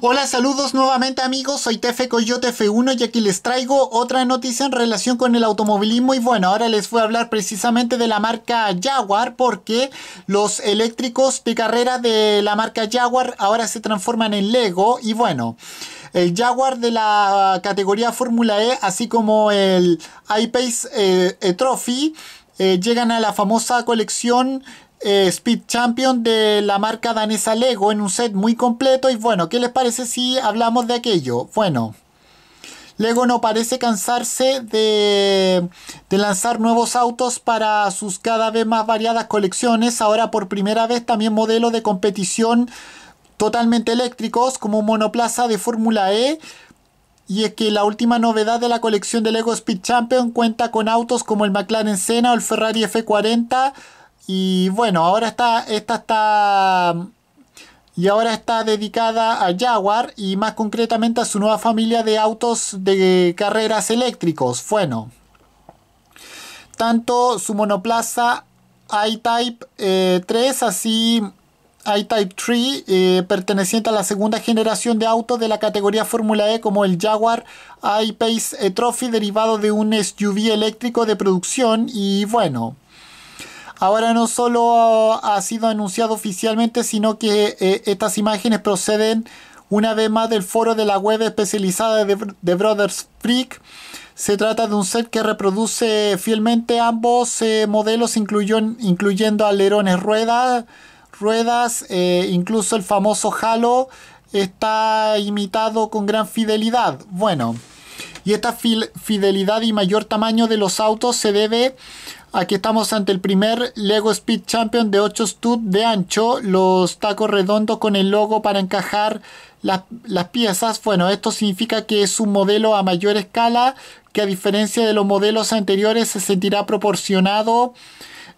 Hola, saludos nuevamente amigos, soy Tefe Coyote F1 y aquí les traigo otra noticia en relación con el automovilismo y bueno, ahora les voy a hablar precisamente de la marca Jaguar porque los eléctricos de carrera de la marca Jaguar ahora se transforman en Lego y bueno, el Jaguar de la categoría Fórmula E así como el iPace eh, eh, Trophy eh, llegan a la famosa colección eh, Speed Champion de la marca danesa Lego en un set muy completo. Y bueno, ¿qué les parece si hablamos de aquello? Bueno, Lego no parece cansarse de, de, lanzar nuevos autos para sus cada vez más variadas colecciones. Ahora por primera vez también modelos de competición totalmente eléctricos como un monoplaza de Fórmula E. Y es que la última novedad de la colección de Lego Speed Champion cuenta con autos como el McLaren Senna o el Ferrari F40 y bueno, ahora está, esta está... Y ahora está dedicada a Jaguar y más concretamente a su nueva familia de autos de carreras eléctricos. Bueno, tanto su monoplaza i-Type 3 eh, así i-Type 3 eh, perteneciente a la segunda generación de autos de la categoría Fórmula E como el Jaguar ipace Trophy derivado de un SUV eléctrico de producción y bueno Ahora no solo ha sido anunciado oficialmente, sino que eh, estas imágenes proceden una vez más del foro de la web especializada de, Brothers Freak. Se trata de un set que reproduce fielmente ambos eh, modelos, incluyendo alerones ruedas, ruedas eh, incluso el famoso halo está imitado con gran fidelidad. Bueno. Y esta fidelidad y mayor tamaño de los autos se debe a que estamos ante el primer Lego Speed Champion de 8 stud de ancho. Los tacos redondos con el logo para encajar las, las piezas. Bueno, esto significa que es un modelo a mayor escala que a diferencia de los modelos anteriores se sentirá proporcionado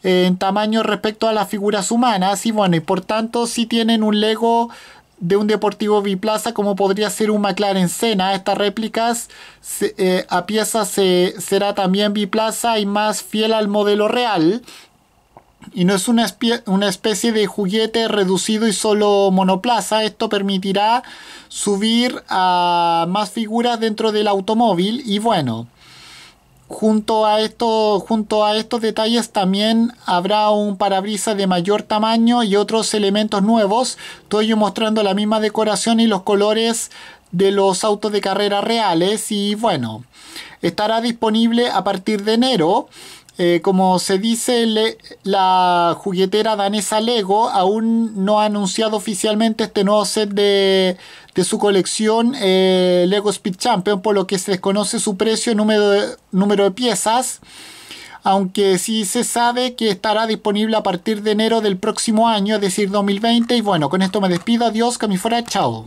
eh, en tamaño respecto a las figuras humanas y bueno y por tanto si tienen un Lego de un Deportivo Biplaza como podría ser un McLaren Senna. Estas réplicas eh, a piezas será también Biplaza y más fiel al modelo real. Y no es una, una especie de juguete reducido y solo monoplaza. Esto permitirá subir a más figuras dentro del automóvil. Y bueno, Junto a, estos detalles también habrá un parabrisas de mayor tamaño y otros elementos nuevos. Estoy mostrando la misma decoración y los colores de los autos de carrera reales y bueno, estará disponible a partir de enero. Eh, como se dice, la juguetera danesa Lego aún no ha anunciado oficialmente este nuevo set de, su colección eh, Lego Speed Champion, por lo que se desconoce su precio, y número de piezas, aunque sí se sabe que estará disponible a partir de enero del próximo año, es decir, 2020. Y bueno, con esto me despido, adiós, que a fuera, chao.